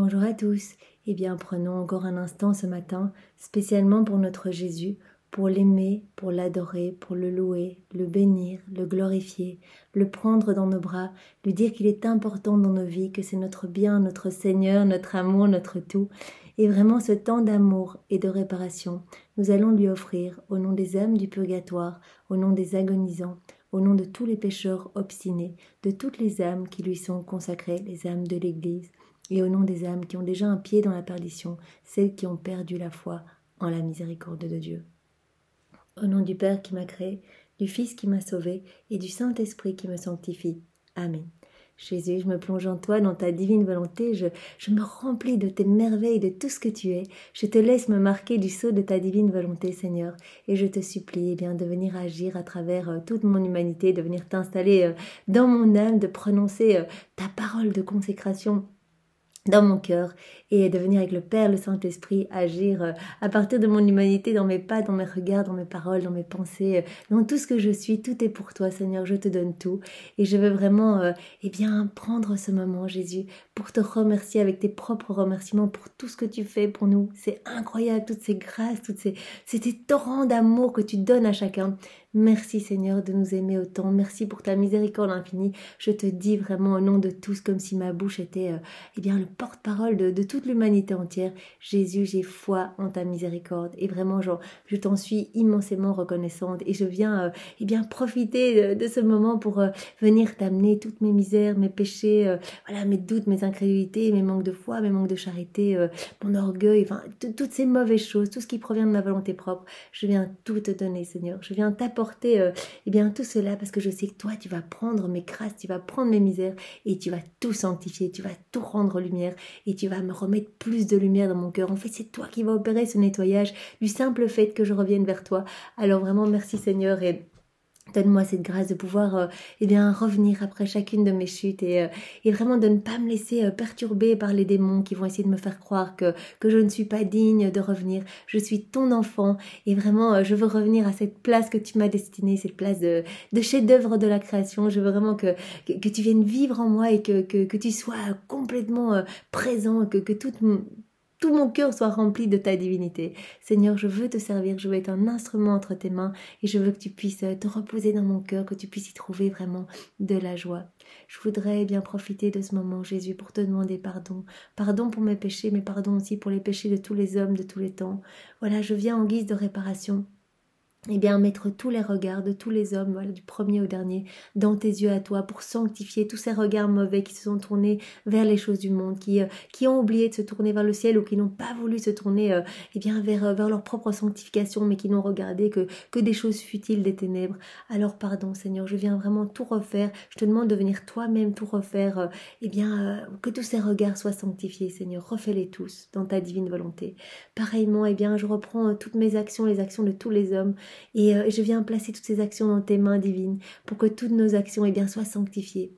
Bonjour à tous. et eh bien, prenons encore un instant ce matin, spécialement pour notre Jésus, pour l'aimer, pour l'adorer, pour le louer, le bénir, le glorifier, le prendre dans nos bras, lui dire qu'il est important dans nos vies, que c'est notre bien, notre Seigneur, notre amour, notre tout. Et vraiment ce temps d'amour et de réparation, nous allons lui offrir au nom des âmes du purgatoire, au nom des agonisants, au nom de tous les pécheurs obstinés, de toutes les âmes qui lui sont consacrées, les âmes de l'Église, et au nom des âmes qui ont déjà un pied dans la perdition, celles qui ont perdu la foi en la miséricorde de Dieu. Au nom du Père qui m'a créé, du Fils qui m'a sauvé et du Saint-Esprit qui me sanctifie. Amen. Jésus, je me plonge en toi, dans ta divine volonté, je, me remplis de tes merveilles, de tout ce que tu es. Je te laisse me marquer du sceau de ta divine volonté, Seigneur, et je te supplie eh bien, de venir agir à travers euh, toute mon humanité, de venir t'installer euh, dans mon âme, de prononcer euh, ta parole de consécration dans mon cœur et de venir avec le Père, le Saint-Esprit agir euh, à partir de mon humanité, dans mes pas, dans mes regards, dans mes paroles, dans mes pensées, euh, dans tout ce que je suis. Tout est pour toi, Seigneur, je te donne tout. Et je veux vraiment, euh, eh bien, prendre ce moment, Jésus, pour te remercier avec tes propres remerciements pour tout ce que tu fais pour nous. C'est incroyable, toutes ces grâces, toutes ces, ces torrents d'amour que tu donnes à chacun. Merci Seigneur de nous aimer autant. Merci pour ta miséricorde infinie. Je te dis vraiment au nom de tous, comme si ma bouche était, eh bien, le porte-parole de, toute l'humanité entière. Jésus, j'ai foi en ta miséricorde. Et vraiment, genre, je t'en suis immensément reconnaissante et je viens euh, eh bien, profiter de, ce moment pour euh, venir t'amener toutes mes misères, mes péchés, euh, voilà, mes doutes, mes incrédulités, mes manques de foi, mes manques de charité, mon orgueil, enfin, toutes ces mauvaises choses, tout ce qui provient de ma volonté propre. Je viens tout te donner, Seigneur. Je viens t'apporter eh bien, tout cela parce que je sais que toi, tu vas prendre mes crasses, tu vas prendre mes misères et tu vas tout sanctifier, tu vas tout rendre lumière et tu vas me remettre plus de lumière dans mon cœur. En fait, c'est toi qui vas opérer ce nettoyage du simple fait que je revienne vers toi. Alors vraiment, merci Seigneur et Donne-moi cette grâce de pouvoir et euh, eh bien, revenir après chacune de mes chutes et, euh, et vraiment de ne pas me laisser euh, perturber par les démons qui vont essayer de me faire croire que, que je ne suis pas digne de revenir. Je suis ton enfant et vraiment je veux revenir à cette place que tu m'as destinée, cette place de, de chef-d'œuvre de la création. Je veux vraiment que, que, que, tu viennes vivre en moi et que, que, que tu sois complètement présent, que, que toute tout mon cœur soit rempli de ta divinité. Seigneur, je veux te servir, je veux être un instrument entre tes mains et je veux que tu puisses euh, te reposer dans mon cœur, que tu puisses y trouver vraiment de la joie. Je voudrais bien profiter de ce moment, Jésus, pour te demander pardon. Pardon pour mes péchés, mais pardon aussi pour les péchés de tous les hommes de tous les temps. Voilà, je viens en guise de réparation eh bien, mettre tous les regards de tous les hommes, du premier au dernier, dans tes yeux à toi, pour sanctifier tous ces regards mauvais qui se sont tournés vers les choses du monde, qui, euh, qui ont oublié de se tourner vers le ciel ou qui n'ont pas voulu se tourner euh, eh bien, euh, vers, leur propre sanctification, mais qui n'ont regardé que, des choses futiles des ténèbres. Alors, pardon, Seigneur, je viens vraiment tout refaire. Je te demande de venir toi-même tout refaire. et eh bien, que tous ces regards soient sanctifiés, Seigneur. Refais-les tous dans ta divine volonté. Pareillement, eh bien, je reprends toutes mes actions, les actions de tous les hommes euh, et je viens placer toutes ces actions dans tes mains divines pour que toutes nos actions eh bien, soient sanctifiées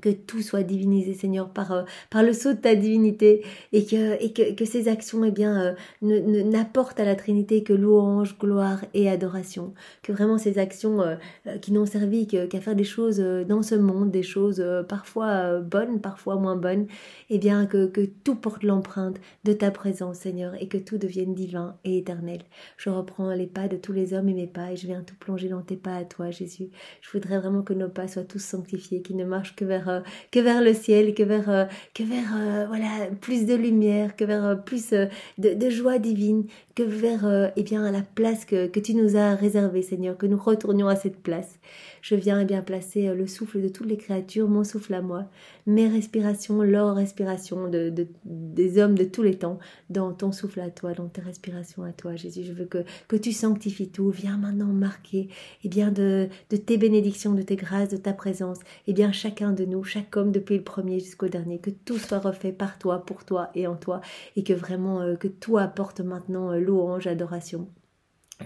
que tout soit divinisé, Seigneur, par, euh, par le saut de ta divinité, et que, et que, que ces actions eh bien, euh, ne, n'apportent à la Trinité que louange, gloire et adoration. Que vraiment ces actions euh, qui n'ont servi qu'à faire des choses dans ce monde, des choses parfois bonnes, parfois moins bonnes, eh bien, que, que tout porte l'empreinte de ta présence, Seigneur, et que tout devienne divin et éternel. Je reprends les pas de tous les hommes et mes pas, et je viens tout plonger dans tes pas à toi, Jésus. Je voudrais vraiment que nos pas soient tous sanctifiés, qu'ils ne marchent que vers euh, que vers le ciel, que vers euh, que vers euh, voilà plus de lumière, que vers plus de, joie divine, que vers eh bien la place que, tu nous as réservée, Seigneur, que nous retournions à cette place. Je viens eh bien placer le souffle de toutes les créatures, mon souffle à moi, mes respirations, leurs respiration de, des hommes de tous les temps, dans ton souffle à toi, dans tes respirations à toi, Jésus. Je veux que, que tu sanctifies tout. Viens maintenant marquer eh bien de, de tes bénédictions, de tes grâces, de ta présence, eh bien chacun de nous chaque homme depuis le premier jusqu'au dernier, que tout soit refait par toi, pour toi et en toi, et que vraiment euh, que toi apporte maintenant euh, louange, adoration.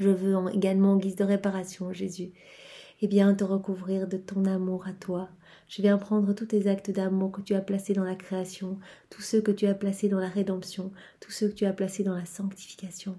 Je veux également en guise de réparation, Jésus, eh bien te recouvrir de ton amour à toi. Je viens prendre tous tes actes d'amour que tu as placés dans la création, tous ceux que tu as placés dans la rédemption, tous ceux que tu as placés dans la sanctification,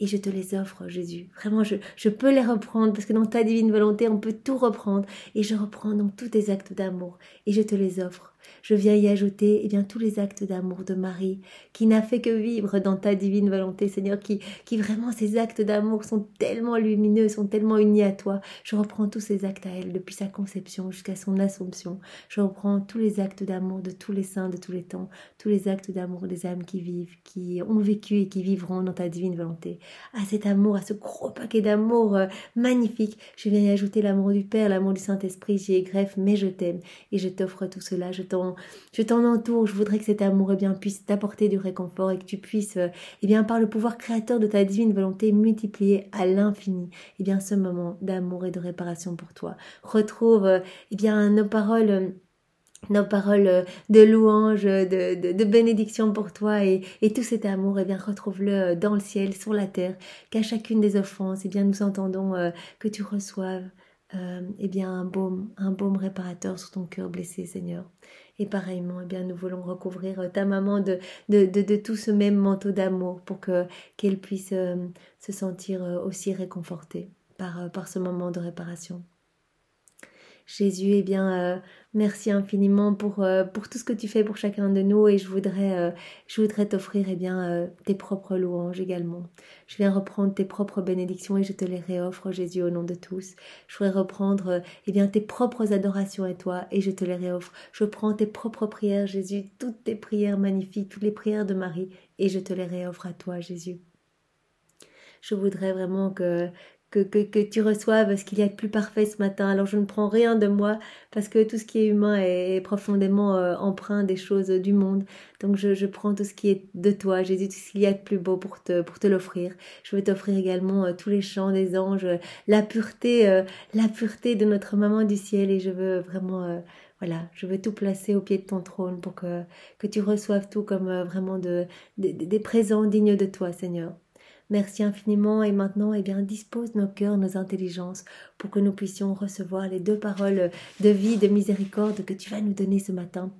et je te les offre, Jésus. Vraiment, je, peux les reprendre parce que dans ta divine volonté, on peut tout reprendre. Et je reprends donc tous tes actes d'amour et je te les offre je viens y ajouter et eh bien, tous les actes d'amour de Marie, qui n'a fait que vivre dans ta divine volonté, Seigneur, qui, qui vraiment ces actes d'amour sont tellement lumineux, sont tellement unis à toi. Je reprends tous ces actes à elle, depuis sa conception jusqu'à son assomption. Je reprends tous les actes d'amour de tous les saints, de tous les temps, tous les actes d'amour des âmes qui vivent, qui ont vécu et qui vivront dans ta divine volonté. À cet amour, à ce gros paquet d'amour euh, magnifique, je viens y ajouter l'amour du Père, l'amour du Saint-Esprit, j'y greffe, mais je t'aime et je t'offre tout cela, je t'en je t'en entoure, je voudrais que cet amour eh bien, puisse t'apporter du réconfort et que tu puisses, euh, eh bien, par le pouvoir créateur de ta divine volonté, multiplier à l'infini eh bien, ce moment d'amour et de réparation pour toi. Retrouve euh, eh bien, nos paroles euh, nos paroles de louange, de, bénédiction pour toi et, tout cet amour, eh bien retrouve-le dans le ciel, sur la terre, qu'à chacune des offenses, eh bien nous entendons que tu reçoives euh, eh bien un baume, un baume réparateur sur ton cœur blessé, Seigneur. Et pareillement, eh bien nous voulons recouvrir euh, ta maman de, de, tout ce même manteau d'amour pour que qu'elle puisse euh, se sentir aussi réconfortée par ce moment de réparation. Jésus, eh bien, euh, merci infiniment pour, euh, pour tout ce que tu fais pour chacun de nous et je voudrais, euh, je voudrais t'offrir eh bien, tes propres louanges également. Je viens reprendre tes propres bénédictions et je te les réoffre, Jésus, au nom de tous. Je voudrais reprendre eh bien, tes propres adorations à toi et je te les réoffre. Je prends tes propres prières, Jésus, toutes tes prières magnifiques, toutes les prières de Marie et je te les réoffre à toi, Jésus je voudrais vraiment que, que, que, tu reçoives ce qu'il y a de plus parfait ce matin. Alors je ne prends rien de moi parce que tout ce qui est humain est profondément euh, empreint des choses du monde. Donc je, je, prends tout ce qui est de toi, Jésus, tout ce qu'il y a de plus beau pour te, pour te l'offrir. Je veux t'offrir également euh, tous les chants des anges, la pureté, euh, la pureté de notre maman du ciel et je veux vraiment... Voilà, je veux tout placer au pied de ton trône pour que, que tu reçoives tout comme vraiment de, des présents dignes de toi, Seigneur. Merci infiniment et maintenant, eh bien, dispose nos cœurs, nos intelligences pour que nous puissions recevoir les deux paroles de vie, de miséricorde que tu vas nous donner ce matin.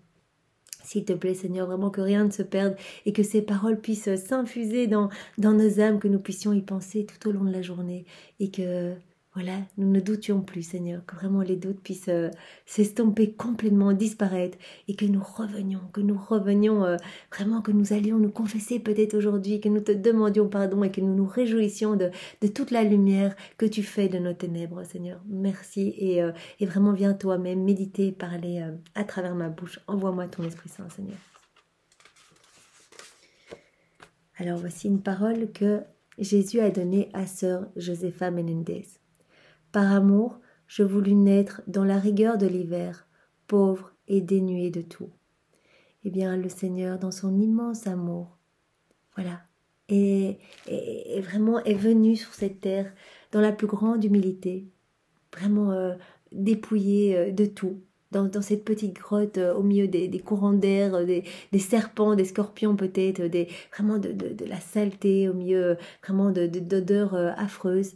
S'il te plaît, Seigneur, vraiment que rien ne se perde et que ces paroles puissent s'infuser dans, dans nos âmes, que nous puissions y penser tout au long de la journée et que voilà, nous ne doutions plus, Seigneur, que vraiment les doutes puissent euh, s'estomper complètement, disparaître, et que nous revenions, que nous revenions euh, vraiment, que nous allions nous confesser peut-être aujourd'hui, que nous te demandions pardon et que nous nous réjouissions de, toute la lumière que tu fais de nos ténèbres, Seigneur. Merci et, euh, vraiment viens toi-même méditer, parler à travers ma bouche. Envoie-moi ton Esprit Saint, Seigneur. Alors voici une parole que Jésus a donnée à sœur Josepha Menendez. Par amour, je voulus naître dans la rigueur de l'hiver, pauvre et dénué de tout. Eh bien, le Seigneur, dans son immense amour, voilà, est, vraiment est venu sur cette terre dans la plus grande humilité, vraiment euh, dépouillé euh, de tout, dans, cette petite grotte euh, au milieu des, courants d'air, des, serpents, des scorpions peut-être, des, vraiment de, la saleté, au milieu vraiment d'odeurs affreuses,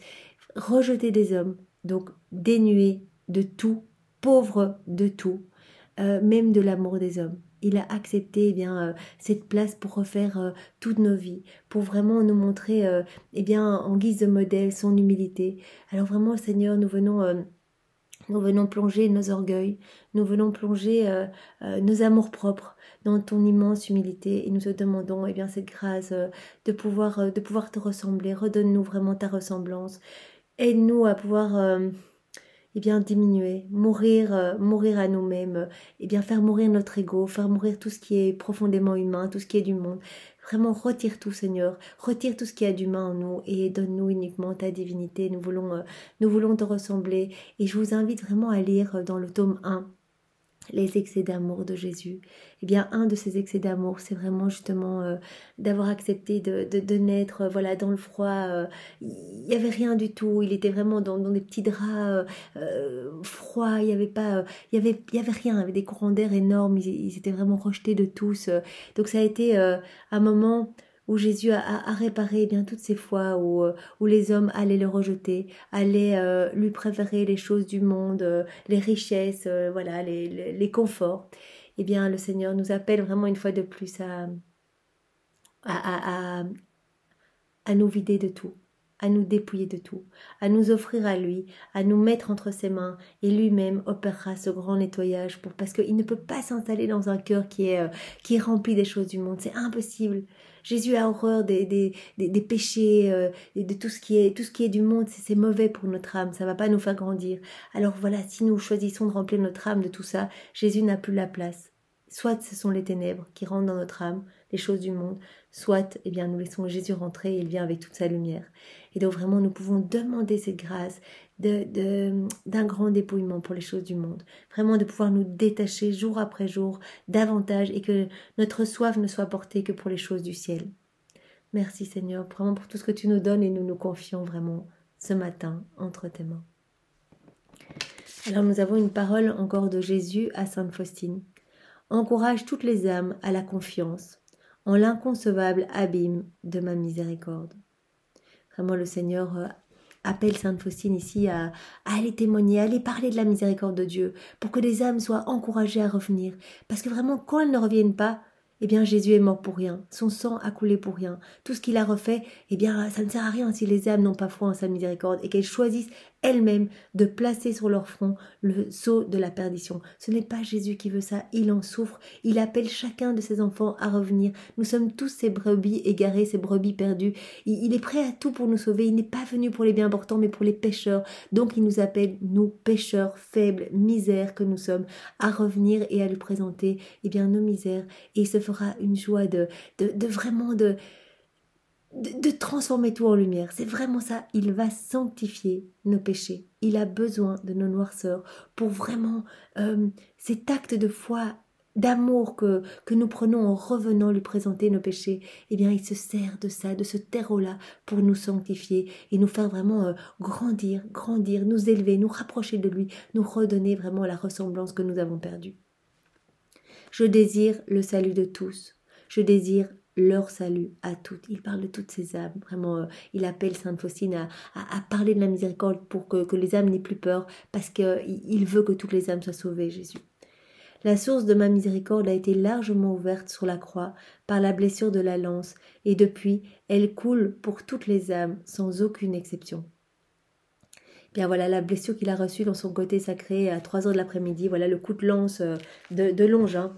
rejeté des hommes, donc dénué de tout, pauvre de tout, euh, même de l'amour des hommes. Il a accepté eh bien, euh, cette place pour refaire euh, toutes nos vies, pour vraiment nous montrer eh bien, en guise de modèle son humilité. Alors vraiment, Seigneur, nous venons... Nous venons plonger nos orgueils, nous venons plonger nos amours propres dans ton immense humilité et nous te demandons eh bien, cette grâce de, pouvoir, de pouvoir te ressembler. Redonne-nous vraiment ta ressemblance aide-nous à pouvoir euh, eh bien, diminuer, mourir, euh, mourir à nous-mêmes, euh, eh bien, faire mourir notre ego, faire mourir tout ce qui est profondément humain, tout ce qui est du monde. Vraiment, retire tout, Seigneur. Retire tout ce qui a a d'humain en nous et donne-nous uniquement ta divinité. Nous voulons, nous voulons te ressembler. Et je vous invite vraiment à lire dans le tome 1 les excès d'amour de Jésus, eh bien un de ces excès d'amour, c'est vraiment justement euh, d'avoir accepté de, naître euh, voilà dans le froid. Euh, il n'y avait rien du tout. Il était vraiment dans, des petits draps froids. Il n'y avait pas, il y avait, y avait rien. Il y avait des courants d'air énormes. Il ils, étaient vraiment rejetés de tous. donc ça a été un moment où Jésus a, réparé bien toutes ces fois euh, où, les hommes allaient le rejeter, allaient euh, lui préférer les choses du monde, euh, les richesses, voilà, les, les, conforts. Eh bien, le Seigneur nous appelle vraiment une fois de plus à, nous vider de tout, à nous dépouiller de tout, à nous offrir à lui, à nous mettre entre ses mains, et lui-même opérera ce grand nettoyage pour parce qu'il ne peut pas s'installer dans un cœur qui est qui est rempli des choses du monde, c'est impossible. Jésus a horreur des, des, péchés euh, et de tout ce qui est, tout ce qui est du monde. C'est mauvais pour notre âme. Ça ne va pas nous faire grandir. Alors voilà, si nous choisissons de remplir notre âme de tout ça, Jésus n'a plus la place. Soit ce sont les ténèbres qui rentrent dans notre âme, les choses du monde, soit eh bien, nous laissons Jésus rentrer et il vient avec toute sa lumière. Et donc vraiment, nous pouvons demander cette grâce d'un de, grand dépouillement pour les choses du monde. Vraiment de pouvoir nous détacher jour après jour davantage et que notre soif ne soit portée que pour les choses du ciel. Merci Seigneur, vraiment pour tout ce que tu nous donnes et nous nous confions vraiment ce matin entre tes mains. Alors nous avons une parole encore de Jésus à Sainte Faustine. Encourage toutes les âmes à la confiance, en l'inconcevable abîme de ma miséricorde. Vraiment, le Seigneur euh, appelle Sainte Faustine ici à, à, aller témoigner, à aller parler de la miséricorde de Dieu, pour que les âmes soient encouragées à revenir. Parce que vraiment, quand elles ne reviennent pas, eh bien, Jésus est mort pour rien, son sang a coulé pour rien. Tout ce qu'il a refait, eh bien, ça ne sert à rien si les âmes n'ont pas foi en sa miséricorde et qu'elles choisissent elles-mêmes de placer sur leur front le sceau de la perdition. Ce n'est pas Jésus qui veut ça, il en souffre, il appelle chacun de ses enfants à revenir. Nous sommes tous ces brebis égarés, ces brebis perdues. Il, est prêt à tout pour nous sauver, il n'est pas venu pour les bien importants mais pour les pêcheurs. Donc il nous appelle, nous pêcheurs faibles, misères que nous sommes, à revenir et à lui présenter eh bien, nos misères. Et il se fera une joie de, de vraiment de de, transformer tout en lumière. C'est vraiment ça. Il va sanctifier nos péchés. Il a besoin de nos noirceurs pour vraiment euh, cet acte de foi, d'amour que, que nous prenons en revenant lui présenter nos péchés. et eh bien, il se sert de ça, de ce terreau-là, pour nous sanctifier et nous faire vraiment euh, grandir, grandir, nous élever, nous rapprocher de lui, nous redonner vraiment la ressemblance que nous avons perdue. Je désire le salut de tous. Je désire leur salut à toutes. Il parle de toutes ces âmes. Vraiment, euh, il appelle Sainte Faustine à, parler de la miséricorde pour que, les âmes n'aient plus peur, parce qu'il euh, veut que toutes les âmes soient sauvées, Jésus. La source de ma miséricorde a été largement ouverte sur la croix par la blessure de la lance, et depuis, elle coule pour toutes les âmes, sans aucune exception. Bien voilà la blessure qu'il a reçue dans son côté sacré à 3 heures de l'après-midi, voilà le coup de lance euh, de Longin.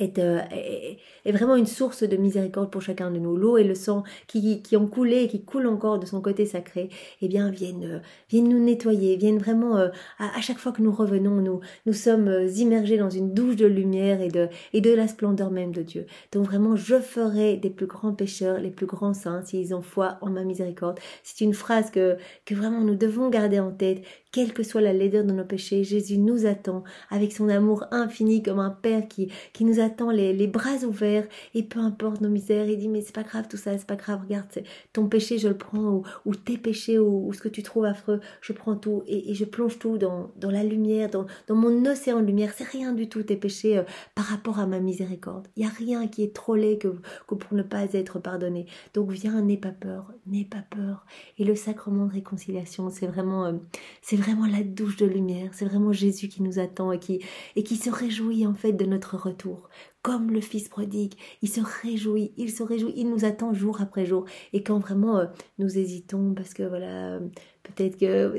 Euh, est, est, vraiment une source de miséricorde pour chacun de nous. L'eau et le sang qui, qui ont coulé et qui coulent encore de son côté sacré, eh bien, viennent, euh, viennent nous nettoyer, viennent vraiment, euh, à, chaque fois que nous revenons, nous, nous sommes immergés dans une douche de lumière et de, et de la splendeur même de Dieu. Donc vraiment, je ferai des plus grands pécheurs, les plus grands saints, s'ils ont foi en ma miséricorde. C'est une phrase que, que vraiment nous devons garder en tête, quelle que soit la laideur de nos péchés, Jésus nous attend avec son amour infini comme un Père qui, qui nous attend les, les bras ouverts et peu importe nos misères, il dit mais c'est pas grave tout ça, c'est pas grave, regarde, ton péché je le prends ou, tes péchés ou, ce que tu trouves affreux, je prends tout et, je plonge tout dans, dans la lumière, dans, dans, mon océan de lumière. C'est rien du tout tes péchés euh, par rapport à ma miséricorde. Il n'y a rien qui est trop laid que, que pour ne pas être pardonné. Donc viens, n'aie pas peur, n'aie pas peur. Et le sacrement de réconciliation, c'est vraiment... Euh, c'est vraiment la douche de lumière, c'est vraiment Jésus qui nous attend et qui, et qui se réjouit en fait de notre retour. Comme le Fils prodigue, il se réjouit, il se réjouit, il nous attend jour après jour. Et quand vraiment euh, nous hésitons, parce que voilà, euh, peut-être que...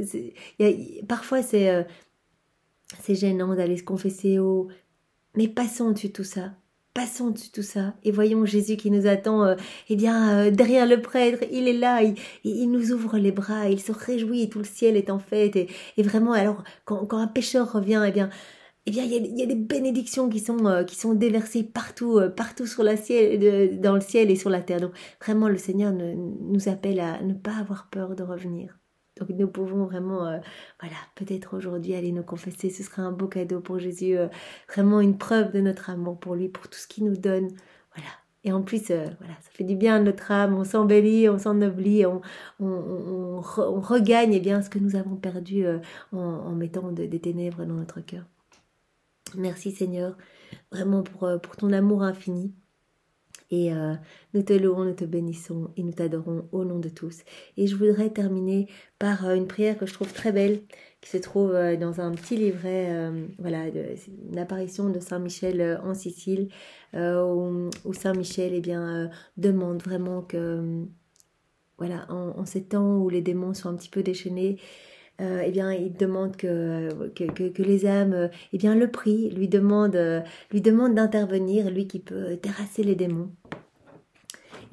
parfois c'est euh, c'est gênant d'aller se confesser au... Mais passons au-dessus de tout ça. Passons dessus tout ça et voyons Jésus qui nous attend euh, eh bien, euh, derrière le prêtre. Il est là, il, il, nous ouvre les bras, il se réjouit tout le ciel est en fête. Et, vraiment, alors, quand, un pécheur revient, eh bien, eh bien, il y, a, des bénédictions qui sont, euh, qui sont déversées partout, partout sur la ciel, dans le ciel et sur la terre. Donc, vraiment, le Seigneur nous appelle à ne pas avoir peur de revenir. Donc nous pouvons vraiment, euh, voilà, peut-être aujourd'hui aller nous confesser, ce sera un beau cadeau pour Jésus, euh, vraiment une preuve de notre amour pour lui, pour tout ce qu'il nous donne. Voilà. Et en plus, euh, voilà, ça fait du bien à notre âme, on s'embellit, on s'ennoblit, on, on, on, regagne eh bien ce que nous avons perdu en, en, mettant des ténèbres dans notre cœur. Merci Seigneur, vraiment pour, pour ton amour infini. Et euh, nous te louons, nous te bénissons et nous t'adorons au nom de tous. Et je voudrais terminer par euh, une prière que je trouve très belle, qui se trouve euh, dans un petit livret, voilà, une apparition de Saint Michel en Sicile, où, Saint Michel eh bien, demande vraiment que, voilà, en, ces temps où les démons sont un petit peu déchaînés, eh bien, il demande que, que, les âmes, eh bien, le prient, lui demande, lui demande d'intervenir, lui qui peut terrasser les démons.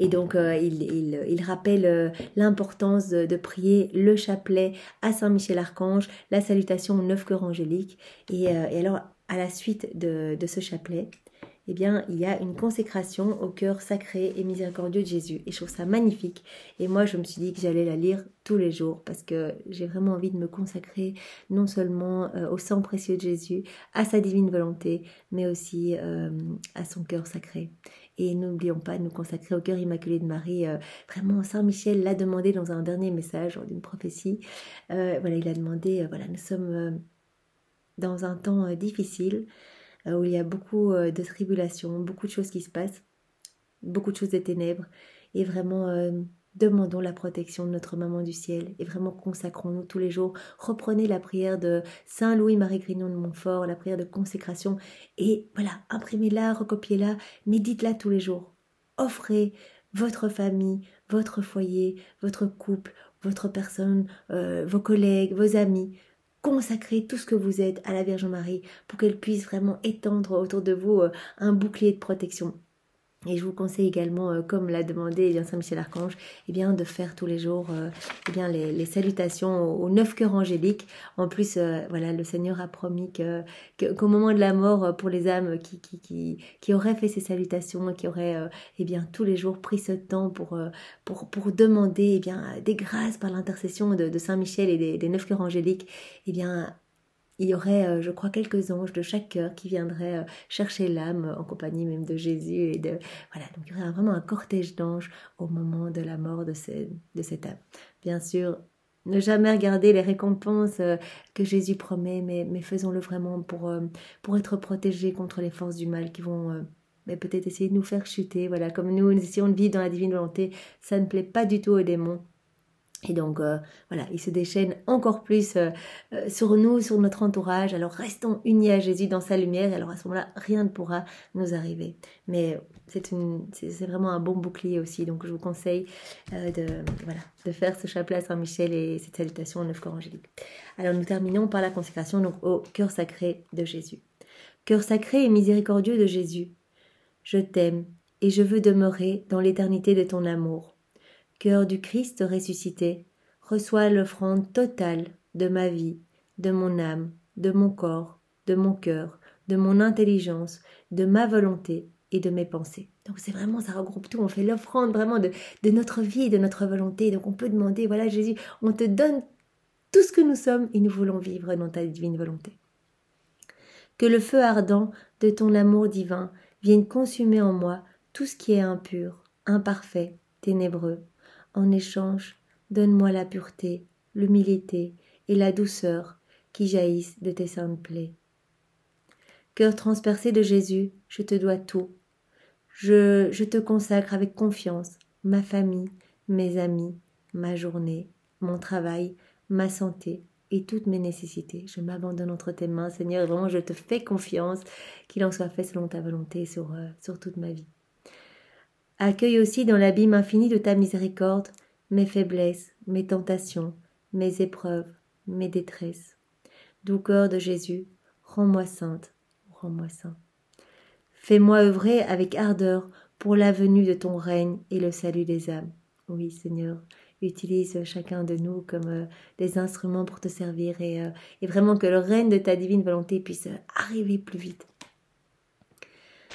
Et donc, euh, il, rappelle euh, l'importance de, prier le chapelet à Saint-Michel-Archange, la salutation aux neuf cœurs angéliques. Euh, et, alors, à la suite de, ce chapelet, eh bien, il y a une consécration au cœur sacré et miséricordieux de Jésus. Et je trouve ça magnifique. Et moi, je me suis dit que j'allais la lire tous les jours parce que j'ai vraiment envie de me consacrer non seulement au sang précieux de Jésus, à sa divine volonté, mais aussi à son cœur sacré. Et n'oublions pas de nous consacrer au cœur immaculé de Marie. Euh, vraiment, Saint Michel l'a demandé dans un dernier message d'une prophétie. Euh, voilà, il a demandé, euh, voilà, nous sommes dans un temps difficile où il y a beaucoup de tribulations, beaucoup de choses qui se passent, beaucoup de choses de ténèbres. Et vraiment Demandons la protection de notre maman du ciel et vraiment consacrons-nous tous les jours. Reprenez la prière de Saint Louis-Marie Grignon de Montfort, la prière de consécration et voilà, imprimez-la, recopiez-la, méditez-la tous les jours. Offrez votre famille, votre foyer, votre couple, votre personne, euh, vos collègues, vos amis, consacrez tout ce que vous êtes à la Vierge Marie pour qu'elle puisse vraiment étendre autour de vous euh, un bouclier de protection. Et je vous conseille également, euh, comme l'a demandé eh Saint-Michel-Archange, eh bien de faire tous les jours euh, eh bien les, salutations aux, neuf cœurs angéliques. En plus, euh, voilà, le Seigneur a promis qu'au moment de la mort, pour les âmes qui qui, auraient fait ces salutations, qui auraient bien tous les jours pris ce temps pour pour, demander bien des grâces par l'intercession de, Saint-Michel et des, neuf cœurs angéliques, bien il y aurait, euh, je crois, quelques anges de chaque cœur qui viendraient euh, chercher l'âme en compagnie même de Jésus. Et de, voilà, donc il y aurait vraiment un cortège d'anges au moment de la mort de, de cette âme. Bien sûr, ne jamais regarder les récompenses euh, que Jésus promet, mais, faisons-le vraiment pour, pour être protégés contre les forces du mal qui vont mais peut-être essayer de nous faire chuter. Voilà, comme nous, nous essayons de vivre dans la divine volonté, ça ne plaît pas du tout aux démons. Et donc euh, voilà, il se déchaîne encore plus euh, euh, sur nous, sur notre entourage. Alors restons unis à Jésus dans sa lumière. Alors à ce moment-là, rien ne pourra nous arriver. Mais c'est vraiment un bon bouclier aussi. Donc je vous conseille de, faire ce chapelet à Saint-Michel et cette salutation en neuf corps angélique. Alors nous terminons par la consécration donc, au cœur sacré de Jésus. Cœur sacré et miséricordieux de Jésus, je t'aime et je veux demeurer dans l'éternité de ton amour Cœur du Christ ressuscité, reçois l'offrande totale de ma vie, de mon âme, de mon corps, de mon cœur, de mon intelligence, de ma volonté et de mes pensées. Donc c'est vraiment, ça regroupe tout, on fait l'offrande vraiment de, de notre vie, de notre volonté. Donc on peut demander, voilà Jésus, on te donne tout ce que nous sommes et nous voulons vivre dans ta divine volonté. Que le feu ardent de ton amour divin vienne consumer en moi tout ce qui est impur, imparfait, ténébreux, en échange, donne-moi la pureté, l'humilité et la douceur qui jaillissent de tes saintes plaies. Cœur transpercé de Jésus, je te dois tout. Je, te consacre avec confiance ma famille, mes amis, ma journée, mon travail, ma santé et toutes mes nécessités. Je m'abandonne entre tes mains, Seigneur, vraiment je te fais confiance, qu'il en soit fait selon ta volonté euh, sur toute ma vie. Accueille aussi dans l'abîme infini de ta miséricorde mes faiblesses, mes tentations, mes épreuves, mes détresses. Doux corps de Jésus, rends-moi sainte, rends-moi saint. Fais-moi œuvrer avec ardeur pour la venue de ton règne et le salut des âmes. Oui, Seigneur, utilise chacun de nous comme euh, des instruments pour te servir et, euh, et, vraiment que le règne de ta divine volonté puisse euh, arriver plus vite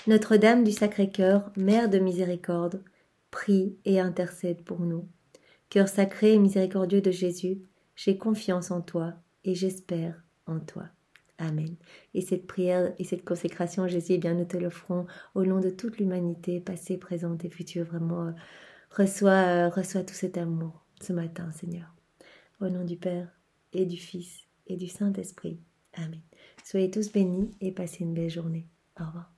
notre-Dame du Sacré-Cœur, Mère de miséricorde, prie et intercède pour nous. Cœur sacré et miséricordieux de Jésus, j'ai confiance en toi et j'espère en toi. Amen. Et cette prière et cette consécration Jésus, eh bien, nous te l'offrons au nom de toute l'humanité, passée, présente et future. Vraiment, euh, reçois, euh, reçois tout cet amour ce matin, Seigneur. Au nom du Père et du Fils et du Saint-Esprit. Amen. Soyez tous bénis et passez une belle journée. Au revoir.